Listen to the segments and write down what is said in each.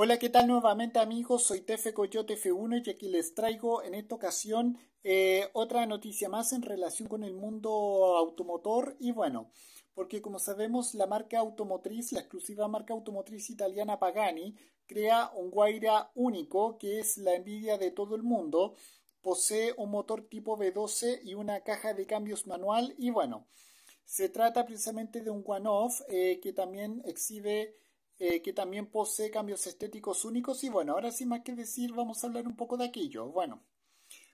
Hola, ¿qué tal nuevamente amigos? Soy Tefe Coyote F1 y aquí les traigo en esta ocasión eh, otra noticia más en relación con el mundo automotor y bueno, porque como sabemos la marca automotriz, la exclusiva marca automotriz italiana Pagani, crea un Guaira único que es la envidia de todo el mundo, posee un motor tipo V12 y una caja de cambios manual y bueno, se trata precisamente de un one-off eh, que también exhibe eh, que también posee cambios estéticos únicos. Y bueno, ahora sin más que decir, vamos a hablar un poco de aquello. Bueno,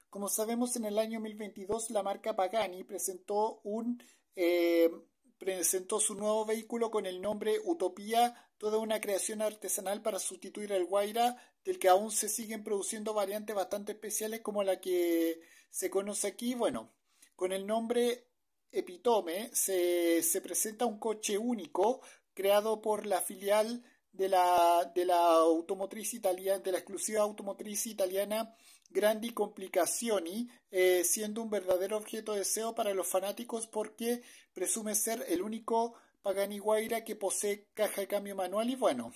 como sabemos, en el año 2022 la marca Pagani presentó un... Eh, presentó su nuevo vehículo con el nombre Utopía, toda una creación artesanal para sustituir al Guaira, del que aún se siguen produciendo variantes bastante especiales como la que se conoce aquí. Bueno, con el nombre Epitome se, se presenta un coche único creado por la filial de la, automotriz italiana, de la exclusiva automotriz italiana Grandi Complicazioni, eh, siendo un verdadero objeto de deseo para los fanáticos porque presume ser el único Pagani Guaira que posee caja de cambio manual y bueno,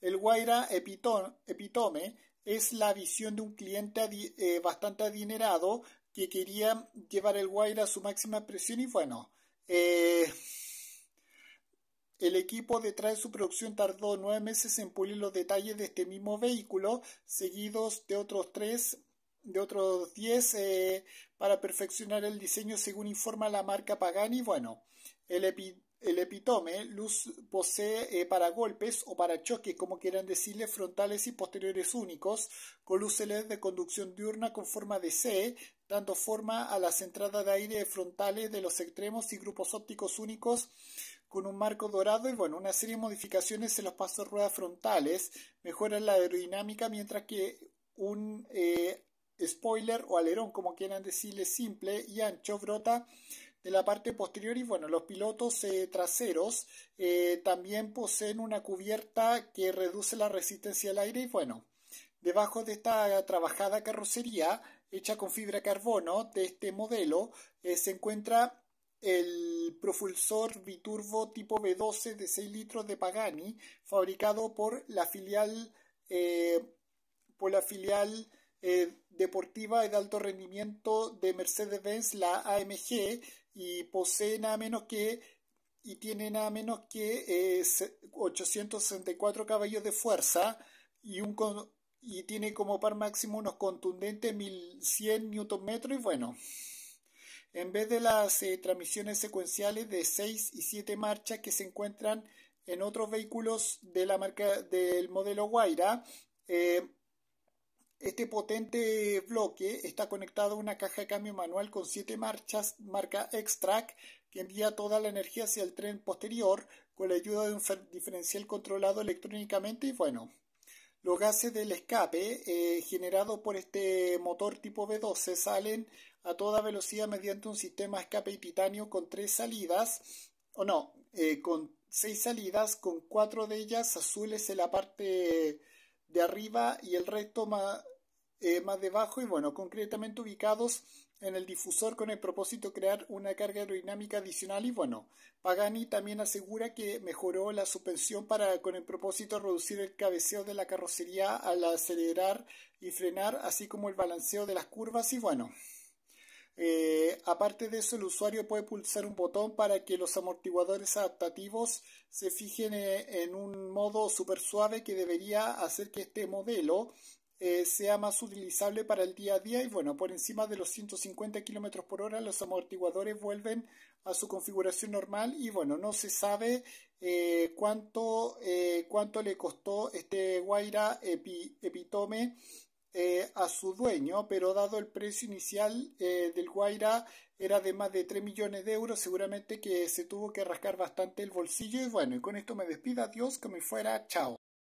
el Guaira Epitome es la visión de un cliente eh, bastante adinerado que quería llevar el Guaira a su máxima presión y bueno, eh, el equipo detrás de su producción tardó nueve meses en pulir los detalles de este mismo vehículo, seguidos de otros tres de otros diez, eh, para perfeccionar el diseño según informa la marca Pagani. Bueno, el, epitome luz posee eh, para golpes o para choques, como quieran decirle, frontales y posteriores únicos, con luces LED de conducción diurna con forma de C, dando forma a las entradas de aire frontales de los extremos y grupos ópticos únicos con un marco dorado y bueno, una serie de modificaciones en los pasos ruedas frontales, mejoran la aerodinámica mientras que un eh, spoiler o alerón, como quieran decirle, simple y ancho brota de la parte posterior y bueno, los pilotos eh, traseros eh, también poseen una cubierta que reduce la resistencia al aire y bueno, debajo de esta trabajada carrocería hecha con fibra carbono de este modelo eh, se encuentra el propulsor biturbo tipo B12 de 6 litros de Pagani fabricado por la filial por la filial eh, deportiva de alto rendimiento de Mercedes-Benz, la AMG, y posee nada menos que y tiene nada menos que 864 eh, caballos de fuerza y un y tiene como par máximo unos contundentes 1100 Nm y bueno, en vez de las eh, transmisiones secuenciales de 6 y 7 marchas que se encuentran en otros vehículos de la marca del modelo Guaira, este potente bloque está conectado a una caja de cambio manual con siete marchas marca Extract que envía toda la energía hacia el tren posterior con la ayuda de un diferencial controlado electrónicamente y bueno, los gases del escape eh, generados por este motor tipo b 12 salen a toda velocidad mediante un sistema escape y titanio con tres salidas, o no, eh, con seis salidas, con cuatro de ellas azules en la parte de arriba y el resto más eh, más debajo y bueno, concretamente ubicados en el difusor con el propósito de crear una carga aerodinámica adicional y bueno, Pagani también asegura que mejoró la suspensión para con el propósito de reducir el cabeceo de la carrocería al acelerar y frenar, así como el balanceo de las curvas y bueno. Eh, aparte de eso, el usuario puede pulsar un botón para que los amortiguadores adaptativos se fijen eh, en un modo super suave que debería hacer que este modelo eh, sea más utilizable para el día a día y bueno, por encima de los 150 km por hora los amortiguadores vuelven a su configuración normal y bueno, no se sabe eh, cuánto, eh, cuánto le costó este Guaira Epitome a su dueño, pero dado el precio inicial del Guaira era de más de 3 millones de euros, seguramente que se tuvo que rascar bastante el bolsillo y bueno, y con esto me despido, adiós, que me fuera, chao.